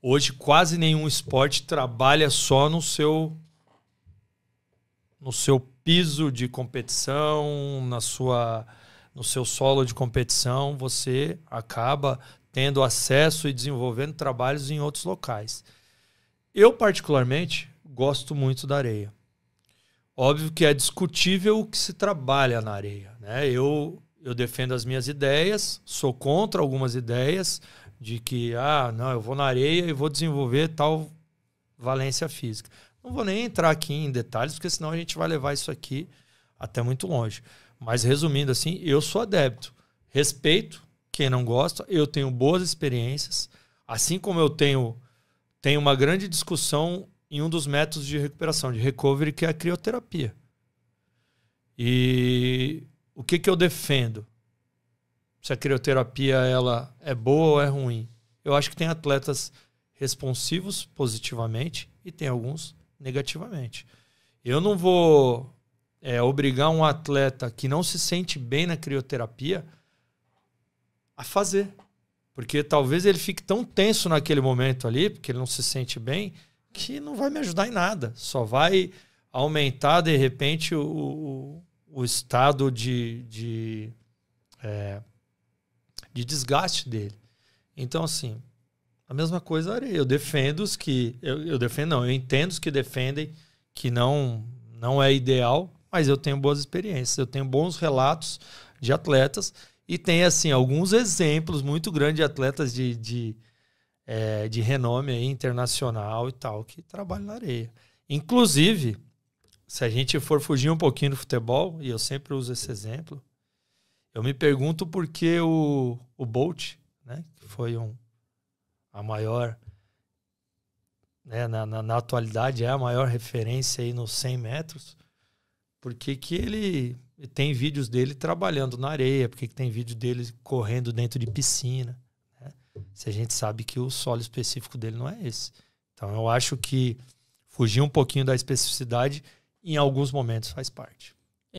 Hoje quase nenhum esporte trabalha só no seu no seu piso de competição, na sua no seu solo de competição, você acaba tendo acesso e desenvolvendo trabalhos em outros locais. Eu particularmente gosto muito da areia. Óbvio que é discutível o que se trabalha na areia, né? Eu eu defendo as minhas ideias, sou contra algumas ideias, de que, ah, não, eu vou na areia e vou desenvolver tal valência física. Não vou nem entrar aqui em detalhes, porque senão a gente vai levar isso aqui até muito longe. Mas resumindo assim, eu sou adepto. Respeito quem não gosta, eu tenho boas experiências, assim como eu tenho, tenho uma grande discussão em um dos métodos de recuperação, de recovery, que é a crioterapia. E o que, que eu defendo? se a crioterapia ela é boa ou é ruim. Eu acho que tem atletas responsivos positivamente e tem alguns negativamente. Eu não vou é, obrigar um atleta que não se sente bem na crioterapia a fazer. Porque talvez ele fique tão tenso naquele momento ali, porque ele não se sente bem, que não vai me ajudar em nada. Só vai aumentar, de repente, o, o, o estado de, de é, de desgaste dele. Então, assim, a mesma coisa a areia. Eu defendo os que. Eu, eu, defendo, não, eu entendo os que defendem que não, não é ideal, mas eu tenho boas experiências, eu tenho bons relatos de atletas e tem, assim, alguns exemplos muito grandes de atletas de, de, é, de renome aí, internacional e tal, que trabalham na areia. Inclusive, se a gente for fugir um pouquinho do futebol, e eu sempre uso esse exemplo, eu me pergunto por que o, o Bolt, né, que foi um, a maior, né, na, na, na atualidade é a maior referência aí nos 100 metros, por que, ele tem vídeos dele trabalhando na areia, por que, que tem vídeo dele correndo dentro de piscina, né? se a gente sabe que o solo específico dele não é esse. Então eu acho que fugir um pouquinho da especificidade em alguns momentos faz parte.